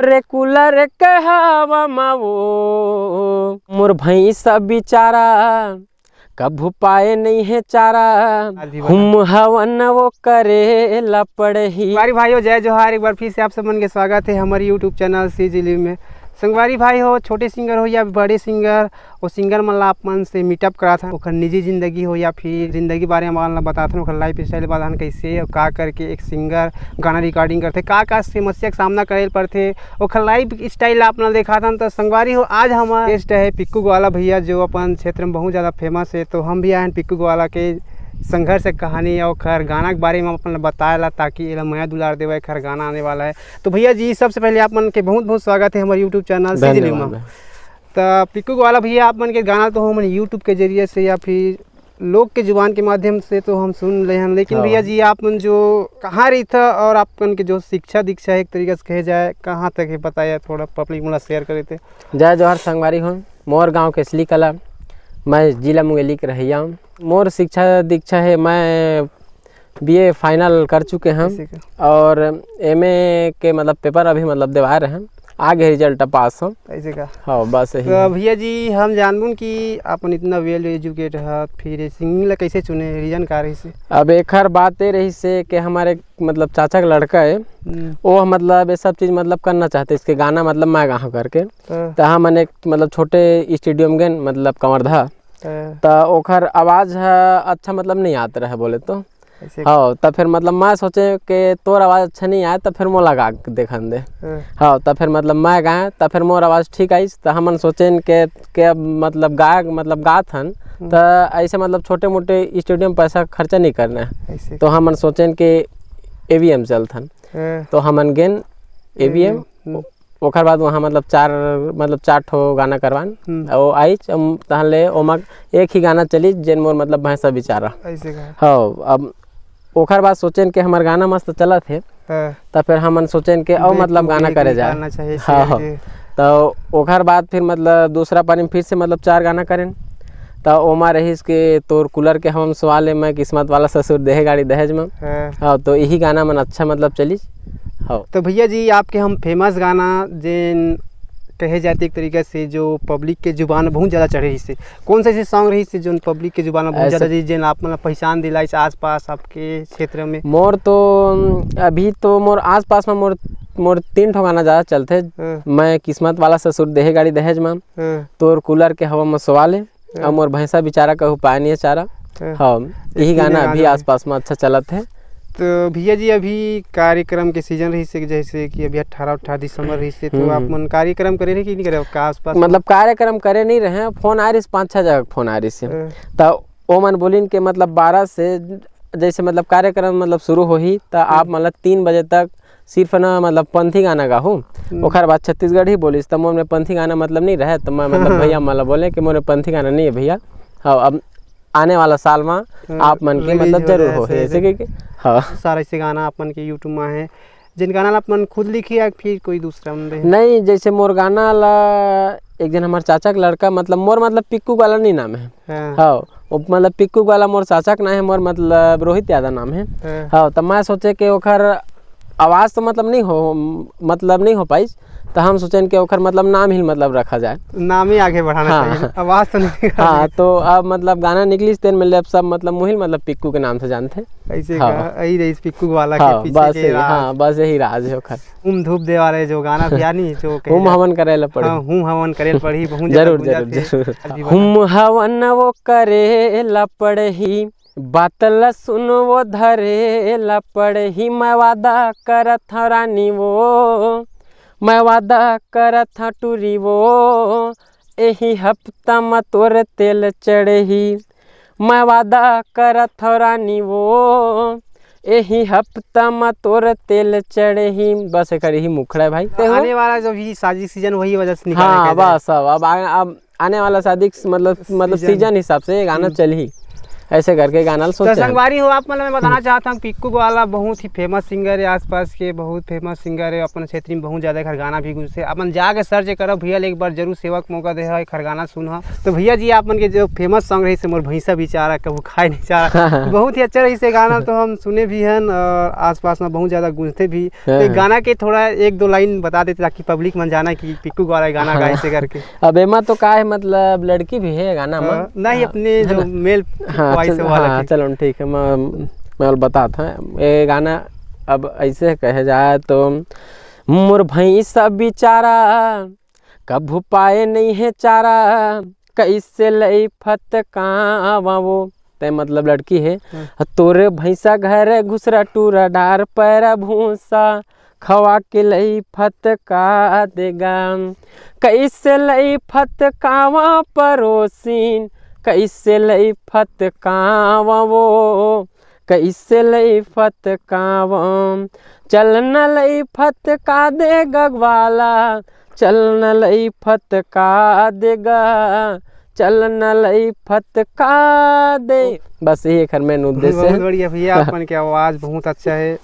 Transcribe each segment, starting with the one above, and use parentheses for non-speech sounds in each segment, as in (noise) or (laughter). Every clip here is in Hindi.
रे कूलर के हवा माओ मोर भैंसा बिचारा कभू पाए नहीं है चारा हम हवन वो करे लपड़ ही भाइयों जय जोहार एक बार फिर से आप सब मन के स्वागत है हमारे यूट्यूब चैनल सी में संगवारी भाई हो छोटे सिंगर हो या बड़े सिंगर वो सिंगर मन अपन से मीटअप करा था और निजी ज़िंदगी हो या फिर ज़िंदगी बारे में मान था हैं लाइफ स्टाइल में कैसे और का करके एक सिंगर गाना रिकॉर्डिंग करते का का समस्या का सामना करे पड़ते और लाइफ स्टाइल अपना देखा था तो संगवारी हो आज हमारा गेस्ट है पिक्कू ग्वाला भैया जो अपन क्षेत्र में बहुत ज़्यादा फेमस है तो हम भी आए हैं पिक्कू ग्वाला के संघर्ष कहानी और खर गाना के बारे में अपन बताया ताकि एला मैं दुलार देवे खर गाना आने वाला है तो भैया जी सबसे पहले आप मन के बहुत बहुत स्वागत है हमारे यूट्यूब चैनल सीजन में तो पिकू वाला भैया आप मन के गाना तो हम यूट्यूब के जरिए से या फिर लोग के जुबान के माध्यम से तो हम सुन रहे हैं लेकिन हाँ। भैया जी आप मन जो कहाँ रही था और आप के जो शिक्षा दीक्षा एक तरीके से कहे जाए कहाँ तक है बताया थोड़ा पब्लिक मुला शेयर करे थे जय जवाहर संगवारी हूँ मोर गाँव केसली कला मैं जिला मुंगेली के रहिया हूँ मोर शिक्षा दीक्षा है मैं बीए फाइनल कर चुके हैं और एमए के मतलब पेपर अभी मतलब देवा रहे हैं आगे रिजल्ट पास हम ऐसे का हाँ बस तो भैया जी हम जानबून कि अपन इतना वेल एजुकेट है फिर सिंगिंग ला कैसे चुने रीजन का रही से अब एक हर बात ये रही से कि हमारे मतलब चाचा का लड़का है हम्म। वो मतलब ये सब चीज़ मतलब करना चाहते इसके गाना मतलब मैं गाँव करके तो, तो हम हाँ, मैंने मतलब छोटे स्टेडियम गए मतलब कंवरधा तो? तो ओखर आवाज़ है अच्छा मतलब नहीं आता रहा बोले तो हाँ तो फिर मतलब मैं सोचे कि तोर आवाज़ अच्छा नहीं आए तो फिर मोर लगा देखन दे हाँ।, हाँ तो फिर मतलब मैं गाए तो फिर मोर आवाज़ ठीक आई तो हमन सोचे के, के मतलब गाय मतलब गाथन हन हम्म। तो ऐसे मतलब छोटे मोटे स्टेडियम पैसा खर्चा नहीं करना है तो हमन सोचे कि ए वी एम चलथन हाँ। तो हमन गेन ए वी एम हम्म। ओकर बाद वहाँ मतलब चार मतलब चार ठो गाना करवान वो हम्म। आई तहले ओमा एक ही गाना चली जेन मोर मतलब भैंसा बिचारा हाँ अब ओखर बाद सोचेन के हमर गाना मस्त चलत है हाँ। तो फिर हम सोचे के और मतलब गाना करे जाए हाँ तो ओखर बाद फिर मतलब दूसरा पानी में फिर से मतलब चार गाना करें तो ओमा रहीस के तोर कूलर के हम सवाल है मैं किस्मत वाला ससुर देहे गाड़ी दहेज में हाँ।, हाँ तो यही गाना मन अच्छा मतलब चली हाँ तो भैया जी आपके हम फेमस गाना जिन कहे जाते एक तरीके से जो पब्लिक के जुबान बहुत ज़्यादा चढ़े से कौन सा ऐसे सॉन्ग रही से जो पब्लिक के जुबान बहुत ज़्यादा जिन आप मतलब पहचान दिला इस आस पास आपके क्षेत्र में मोर तो अभी तो मोर आस पास में मोर मोर तीन ठो गाना ज़्यादा चलते हाँ। मैं किस्मत वाला ससुर देहे गाड़ी दहेज मा हाँ। तोर कूलर के हवा में सवा ले हाँ। और मोर भैंसा बेचारा कहूँ पानी चारा हाँ यही गाना अभी आसपास में अच्छा चलत है तो भैया जी अभी कार्यक्रम के सीजन रही से जैसे कि अभी अट्ठारह अट्ठारह दिसंबर रही से तो आप हम्म। मन कार्यक्रम करे रहे कि नहीं करे आस पास मतलब कार्यक्रम करे नहीं रहे फोन आ रही पाँच छः जगह फोन आ रही से हाँ। तो वो मन बोलिन के मतलब बारह से जैसे मतलब कार्यक्रम मतलब शुरू हो ही तो हाँ। आप मतलब तीन बजे तक सिर्फ ना मतलब पंथी गाना गाहूँ और हम्म। बाद छत्तीसगढ़ ही बोलिस तो मोर में पंथी गाना मतलब नहीं रहे तो मैं मतलब हाँ। भैया मतलब बोले कि मोर पंथी गाना नहीं है भैया हाँ अब आने वाला साल में हाँ, आप मन के मतलब जरूर हो ऐसे के हाँ (laughs) सारा ऐसे गाना आप मन के यूट्यूब में है जिन गाना आप मन खुद लिखी या फिर कोई दूसरा नहीं जैसे मोर गाना ला एक दिन हमारे चाचा का लड़का मतलब मोर मतलब पिक्कू वाला नहीं नाम है हाँ।, हाँ वो मतलब पिक्कू वाला मोर चाचा का नाम है मोर मतलब रोहित यादव नाम है हाँ तो मैं सोचे कि ओखर आवाज़ तो मतलब नहीं हो मतलब नहीं हो पाई तो हम सोचें कि ओखर मतलब नाम ही मतलब रखा जाए नाम ही आगे बढ़ाना हाँ, चाहिए हाँ। आवाज़ तो नहीं हाँ तो अब मतलब गाना निकली तेन में सब मतलब मुहिल मतलब पिक्कू के नाम से जानते ऐसे हाँ, यही पिक्कू वाला हाँ, के बस के राज। हाँ बस यही राज है ओखर उम धूप दे वाले जो गाना बियानी (laughs) जो हम हवन करे ल पड़ी हम हाँ, हवन करे ल पड़ी बहुत जरूर जरूर हम हवन वो करे ल पड़ही बतल सुन वो धरे लपड़ ही मैं वादा करत रानी वो मैं वादा करत टूरी वो यही हफ्ता में तोर तेल चढ़ही मैं वादा करत रानी वो यही हफ्ता में तोर तेल चढ़ही बस कर ही मुखड़ा है भाई तो आने वाला जो भी शादी सीजन वही वजह से हाँ बस अब अब आने वाला शादी मतलब मतलब सीजन हिसाब से गाना hmm। चल ही ऐसे करके गाना सोचते तो संगवारी हो आप मतलब मैं बताना चाहता हूँ पिक्कू वाला बहुत ही फेमस सिंगर है आसपास के बहुत फेमस सिंगर है अपने क्षेत्र में बहुत ज़्यादा खरगाना भी गुजरे अपन जाके सर्च करो भैया एक बार जरूर सेवक मौका दे है खरगाना सुन तो भैया जी आप के जो फेमस सॉन्ग रही से मोर भैंसा भी चारा कबू खाए नहीं रहा हाँ। बहुत ही अच्छा रही से गाना तो हम सुने भी हैं और आस पास में बहुत ज़्यादा गूंजते भी तो हाँ, हाँ। गाना के थोड़ा एक दो लाइन बता देते ताकि पब्लिक मन जाना कि पिक्कू वाला गाना गाए से करके अब एमा तो का है मतलब लड़की भी है गाना नहीं अपने जो मेल ऐसे हाँ चलो ठीक है मैं मैं और बताता हूँ ये गाना अब ऐसे कहे जाए तो मोर भैंसा बेचारा कभू पाए नहीं है चारा कैसे लई फत कावा वो ते मतलब लड़की है हाँ। तोरे भैंसा घर घुसरा टूरा डार पैरा भूसा खवा के लई का देगा कैसे लई फत कावा परोसिन कैसे लई फत वो कैसे लई फत चल न लई फत का दे गगवाला चल न लई फत का देगा चल न लई फत का दे बस ये खर मेन उद्देश्य है बढ़िया भैया अपन की आवाज़ बहुत अच्छा है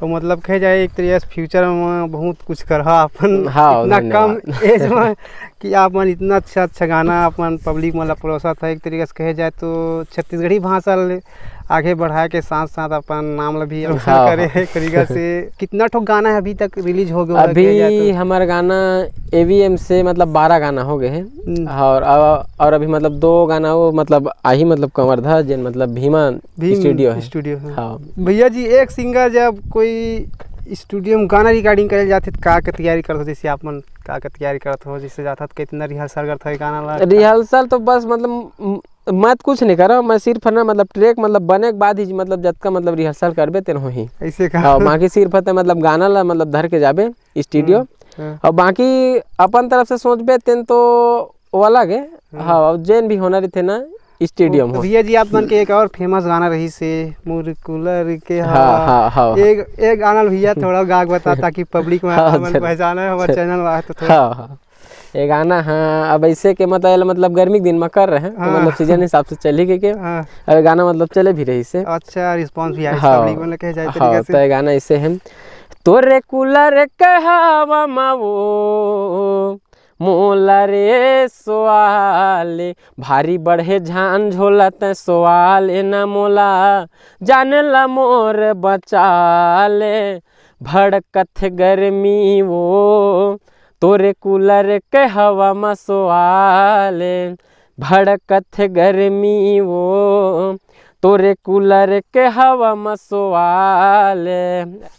तो मतलब कह जाए एक तरीके से फ्यूचर में बहुत कुछ करा अपन हाँ, ना कम एज में कि आप मन इतना अच्छा अच्छा गाना आप मन पब्लिक मतलब परोसा था एक तरीके से कहे जाए तो छत्तीसगढ़ी भाषा आगे बढ़ाए के साथ साथ अपन नाम भी हाँ। करे एक तरीके से कितना ठोक गाना है अभी तक रिलीज हो गया अभी तो? हमारा गाना एम से मतलब बारह गाना हो गए हैं हम्म। और और अभी मतलब दो गाना वो मतलब आही मतलब कंवरधा जिन मतलब भीमा भी स्टूडियो है स्टूडियो हाँ भैया जी एक सिंगर जब कोई स्टूडियो में गाना रिकॉर्डिंग करे जाते तो का तैयारी करते जैसे आप मन का का तैयारी करत हो जैसे जाता तो कितना रिहर्सल करत है गाना ला रिहर्सल तो बस मतलब मैं कुछ नहीं करो मैं सिर्फ ना मतलब ट्रैक मतलब बने के बाद ही मतलब जत का मतलब रिहर्सल करबे तेन हो ही ऐसे का हाँ, बाकी सिर्फ ते तो मतलब गाना ला मतलब धर के जाबे स्टूडियो हम्म, हम्म। और बाकी अपन तरफ से सोचबे तेन तो वो अलग है हम्म। हाँ जैन भी होना रही थे ना स्टेडियम हो भैया जी आप मन के एक और फेमस गाना रही से मुरकुलर के हा, हा, हा, हा, एक एक गाना भैया थोड़ा (laughs) गाग बता ताकि पब्लिक में हाँ, पहचाना है हमारे चैनल वाला तो थोड़ा हाँ, हाँ। ये गाना हाँ अब ऐसे के मतलब मतलब गर्मी के दिन में कर रहे हैं तो हाँ। तो मतलब सीजन हिसाब से चली के, के हाँ। और गाना मतलब चले भी रही से अच्छा रिस्पांस भी आया हाँ, हाँ, हाँ तो ये गाना ऐसे है तोरे कूलर के हवा मावो मोला रे सोआले भारी बढ़े झान झोलत सोआल न मोला जान ल मोर बचाले भड़कत गर्मी वो तोरे कूलर के हवा में सोआले भड़कत गर्मी वो तोरे कूलर के हवा मसवाल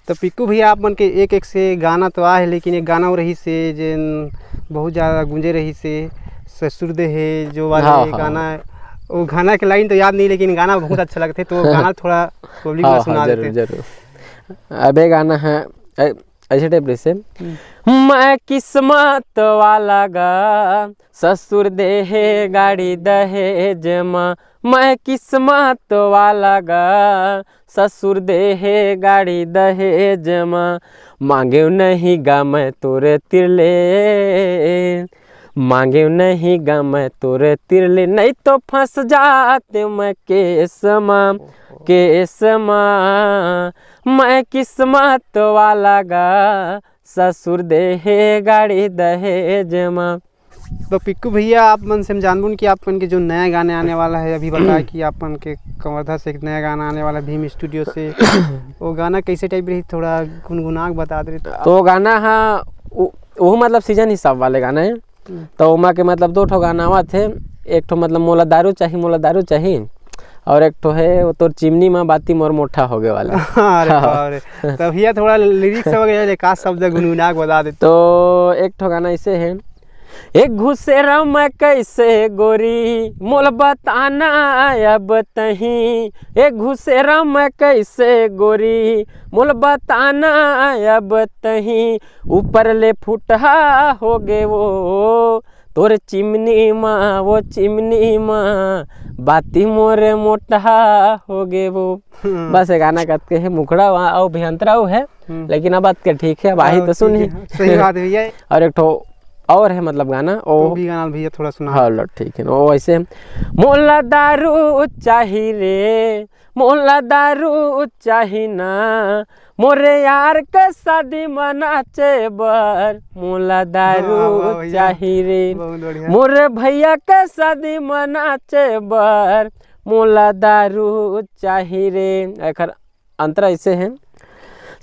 तो पिकू भैया आप मन के एक एक से गाना तो आए लेकिन एक गाना रही से जिन बहुत ज़्यादा गूंजे रही से ससुर दे है जो वाले हाँ, हाँ। गाना वो गाना के लाइन तो याद नहीं लेकिन गाना बहुत अच्छा लगता है तो (laughs) गाना थोड़ा पब्लिक हाँ, हाँ, सुना हाँ, जरूर, देते जरूर अबे गाना है ऐसे टाइप रही हम्म। मैं किस्मत वाला गा ससुर देहे गाड़ी दहेज माँ मैं किस्मत वाला गा ससुर देहे गाड़ी दहेज माँ मांगे नहीं गा मैं तोरे तिरले मांगे नहीं गा मैं तोरे तिरले नहीं तो फंस जाते मैं केस केसमा मैं किस्मत वाला गा ससुर देहे गाड़ी दहेज माँ तो पिक्कू भैया आप मन से हम जानबून कि आपन के जो नया गाने आने वाला है अभी बताया कि आपन के कंवर्धा से एक नया गाना आने वाला भीम स्टूडियो से वो गाना कैसे टाइप रही थोड़ा गुनगुना बता दे तो, तो गाना हाँ वो मतलब सीजन हिसाब वाले गाना है हम्म। तो उमा के मतलब दो ठो गाना हुआ थे एक ठो मतलब मोला दारू चाहिए मोला दारू चाहिए और एक तो है वो तो चिमनी माँ बाती मोर मोटा हो होगे वाला (laughs) अरे हाँ। तो भैया थोड़ा लिरिक्स वगैरह का शब्द गुनगुना बता दे तो एक ठो गाना ऐसे है एक घुसे मैं कैसे गोरी मोल बताना अब तही एक घुसे मैं कैसे गोरी मोल बताना अब तही ऊपर ले फुटहा हो गए वो तोर चिमनी माँ वो चिमनी माँ बाती मोरे मोटा हो गए वो हम्म। बस ये गाना करते हैं मुखड़ा वहाँ और भियंतरा है हम्म। लेकिन अब बात के ठीक है अब आही तो हाँ, सुन ही सही बात भैया और एक ठो और है मतलब गाना ओ तो भी गाना भैया थोड़ा सुना हाँ ठीक है ओ ऐसे मोला दारू चाही रे मोला दारू चाही ना मोरे यार के शादी मनाचे बर मोला दारू हाँ, हाँ, चाही रे मोरे भैया के शादी मनाचे बर मोला दारू चाही रे एकर अंतर ऐसे है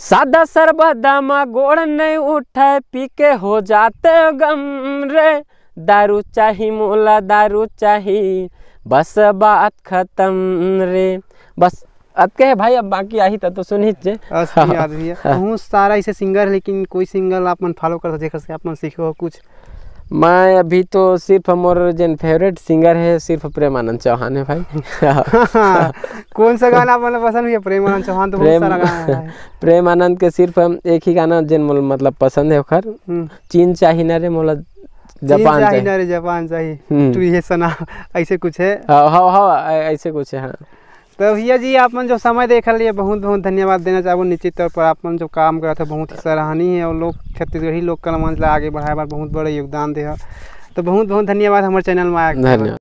सादा शरबदा में गोड़ नहीं उठे पीके हो जाते गम रे दारू चाही मोला दारू चाही बस बात खत्म रे बस अब के है भाई अब बाकी आही तो सुन ही जे आदमी हाँ। सारा ऐसे सिंगर लेकिन कोई सिंगर आप मन फॉलो कर सके आप मन सीखो कुछ मैं अभी तो सिर्फ मोर जन फेवरेट सिंगर है सिर्फ प्रेमानंद चौहान है भाई (laughs) कौन सा गाना मतलब पसंद है प्रेमानंद चौहान तो प्रेम, बहुत सारा गाना है (laughs) प्रेमानंद के सिर्फ एक ही गाना जन मतलब पसंद है ओखर हम्म। चीन चाहिए ना रे मोला जापान चाहिए ना रे जापान चाहिए हम्म। तू ये सना ऐसे कुछ है हाँ हाँ, हाँ ऐसे कुछ है हाँ तो भैया जी आप मन जो समय देख लिए बहुत बहुत धन्यवाद देना चाहूँ निश्चित तौर पर आप मन जो काम करा था बहुत ही सराहनीय है और लोग छत्तीसगढ़ी लोग कला मंच आगे बढ़ाए बहुत बड़े योगदान दे तो बहुत बहुत धन्यवाद हमारे चैनल में आया